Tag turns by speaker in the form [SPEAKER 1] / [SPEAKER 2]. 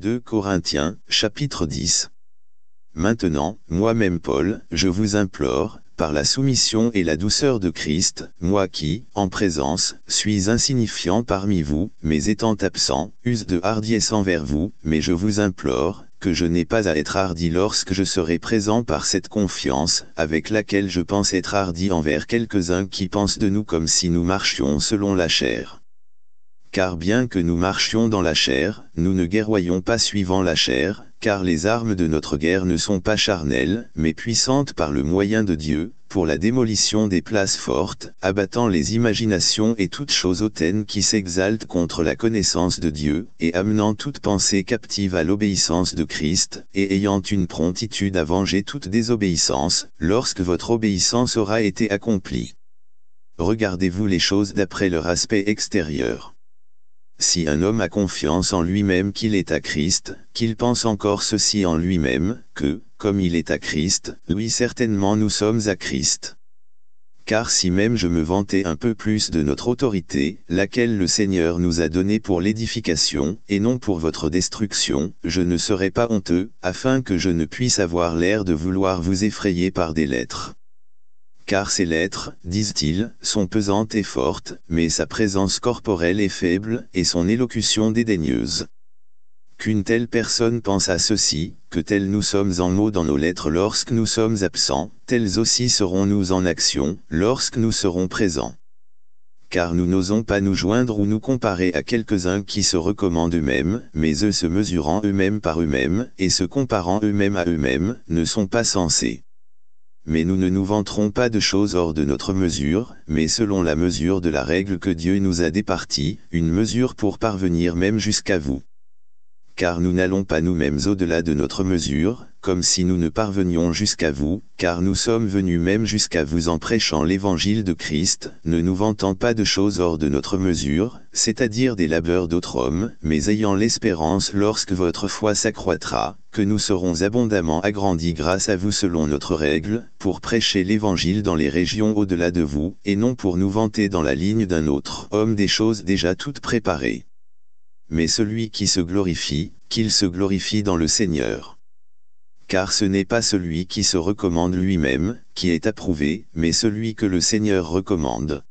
[SPEAKER 1] 2 Corinthiens, chapitre 10. Maintenant, moi-même Paul, je vous implore, par la soumission et la douceur de Christ, moi qui, en présence, suis insignifiant parmi vous, mais étant absent, use de hardiesse envers vous, mais je vous implore, que je n'ai pas à être hardi lorsque je serai présent par cette confiance, avec laquelle je pense être hardi envers quelques-uns qui pensent de nous comme si nous marchions selon la chair. Car bien que nous marchions dans la chair, nous ne guerroyons pas suivant la chair, car les armes de notre guerre ne sont pas charnelles, mais puissantes par le moyen de Dieu, pour la démolition des places fortes, abattant les imaginations et toutes choses hautaines qui s'exaltent contre la connaissance de Dieu, et amenant toute pensée captive à l'obéissance de Christ, et ayant une promptitude à venger toute désobéissance, lorsque votre obéissance aura été accomplie. Regardez-vous les choses d'après leur aspect extérieur. Si un homme a confiance en lui-même qu'il est à Christ, qu'il pense encore ceci en lui-même, que, comme il est à Christ, lui certainement nous sommes à Christ. Car si même je me vantais un peu plus de notre autorité, laquelle le Seigneur nous a donnée pour l'édification, et non pour votre destruction, je ne serais pas honteux, afin que je ne puisse avoir l'air de vouloir vous effrayer par des lettres car ses lettres, disent-ils, sont pesantes et fortes, mais sa présence corporelle est faible, et son élocution dédaigneuse. Qu'une telle personne pense à ceci, que tels nous sommes en mots dans nos lettres lorsque nous sommes absents, tels aussi serons-nous en action, lorsque nous serons présents. Car nous n'osons pas nous joindre ou nous comparer à quelques-uns qui se recommandent eux-mêmes, mais eux se mesurant eux-mêmes par eux-mêmes, et se comparant eux-mêmes à eux-mêmes, ne sont pas censés mais nous ne nous vanterons pas de choses hors de notre mesure, mais selon la mesure de la règle que Dieu nous a départie, une mesure pour parvenir même jusqu'à vous. Car nous n'allons pas nous-mêmes au-delà de notre mesure, comme si nous ne parvenions jusqu'à vous, car nous sommes venus même jusqu'à vous en prêchant l'évangile de Christ, ne nous vantant pas de choses hors de notre mesure, c'est-à-dire des labeurs d'autres hommes, mais ayant l'espérance lorsque votre foi s'accroîtra, que nous serons abondamment agrandis grâce à vous selon notre règle, pour prêcher l'évangile dans les régions au-delà de vous, et non pour nous vanter dans la ligne d'un autre homme des choses déjà toutes préparées. Mais celui qui se glorifie, qu'il se glorifie dans le Seigneur car ce n'est pas celui qui se recommande lui-même, qui est approuvé, mais celui que le Seigneur recommande,